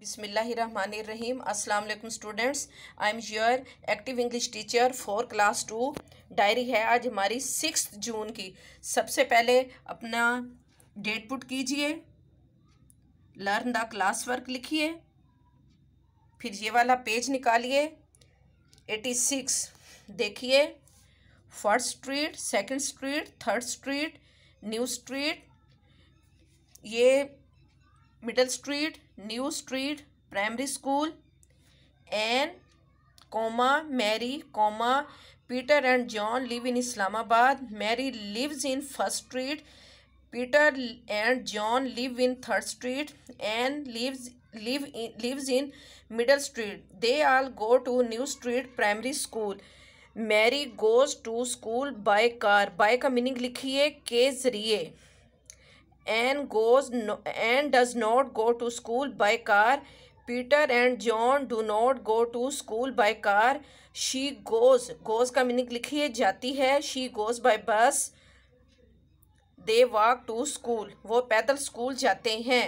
बिसमीम अस्सलाम students I am your active English teacher for class two diary है आज हमारी सिक्स जून की सबसे पहले अपना डेट पुट कीजिए लर्न द क्लास वर्क लिखिए फिर ये वाला पेज निकालिए एटी सिक्स देखिए first street second street third street new street ये middle street new street primary school Ann comma Mary comma Peter and John live in Islamabad Mary lives in first street Peter and John live in third street Ann lives live lives in middle street they all go to new street primary school Mary goes to school by car by का meaning लिखिए के जरिए Ann goes Ann does not go to school by car Peter and John do not go to school by car she goes goes का meaning लिखी है जाती है she goes by बस दे वॉक टू स्कूल वो पैदल school जाते हैं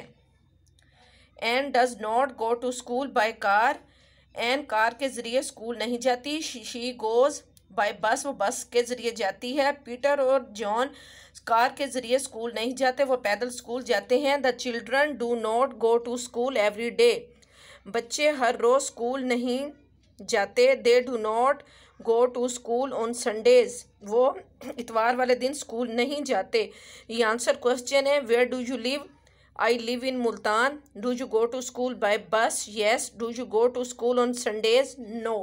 Ann does not go to school by car Ann car के जरिए स्कूल नहीं जाती शी गोज़ बाय बस वो बस के ज़रिए जाती है पीटर और जॉन कार के ज़रिए स्कूल नहीं जाते वो पैदल स्कूल जाते हैं the children do not go to school every day बच्चे हर रोज़ स्कूल नहीं जाते they do not go to school on Sundays वो इतवार वाले दिन स्कूल नहीं जाते ये आंसर क्वेश्चन है where do you live I live in Multan do you go to school by bus yes do you go to school on Sundays no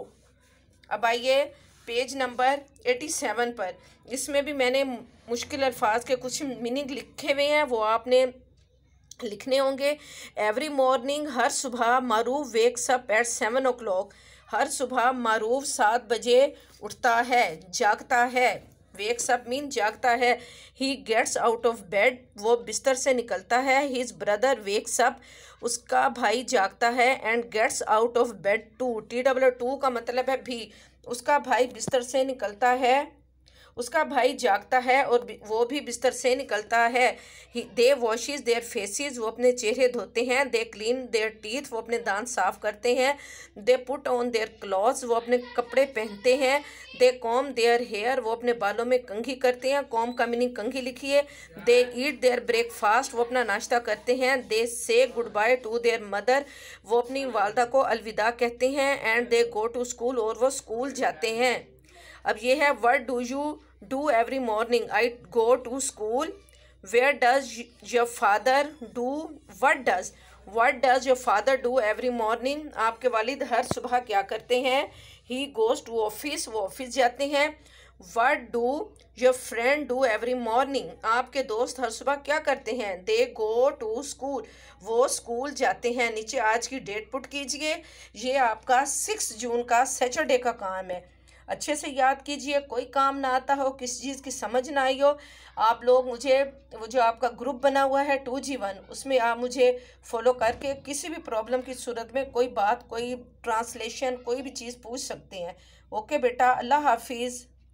अब आइए पेज नंबर एटी सेवन पर इसमें भी मैंने मुश्किल अल्फाज के कुछ मीनिंग लिखे हुए हैं वो आपने लिखने होंगे एवरी मॉर्निंग हर सुबह Maroof wakes up at seven o'clock हर सुबह मारूफ सात बजे उठता है जागता है वेक्स अप मीन जागता है he gets out of bed वो बिस्तर से निकलता है हीज़ ब्रदर वेक्स अप उसका भाई जागता है and gets out of bed two T W two का मतलब है भी उसका भाई बिस्तर से निकलता है उसका भाई जागता है और वो भी बिस्तर से निकलता है दे वॉशिज देयर फेसिस वो अपने चेहरे धोते हैं दे क्लीन देयर टीथ वो अपने दांत साफ करते हैं they put on their clothes वो अपने कपड़े पहनते हैं दे कॉम देयर हेयर वो अपने बालों में कंघी करते हैं कॉम का मीनिंग कंघी लिखिए दे ईट देयर ब्रेकफास्ट वो अपना नाश्ता करते हैं they say good bye to their mother वो अपनी वालदा को अलविदा कहते हैं and they go to school और वो स्कूल जाते हैं अब ये है what do you do every morning? I go to school. Where does your father do? What does? What does your father do every morning आपके वालिद हर सुबह क्या करते हैं ही गोज़ टू ऑफिस वो ऑफिस जाते हैं what do your friend do every morning आपके दोस्त हर सुबह क्या करते हैं दे गो टू स्कूल वो स्कूल जाते हैं नीचे आज की डेट पुट कीजिए ये आपका सिक्स जून का सैटरडे का काम है अच्छे से याद कीजिए कोई काम ना आता हो किसी चीज़ की समझ ना आई हो आप लोग मुझे वो जो आपका ग्रुप बना हुआ है टू जी वन उसमें आप मुझे फॉलो करके किसी भी प्रॉब्लम की सूरत में कोई बात कोई ट्रांसलेशन कोई भी चीज़ पूछ सकते हैं ओके बेटा अल्लाह हाफिज़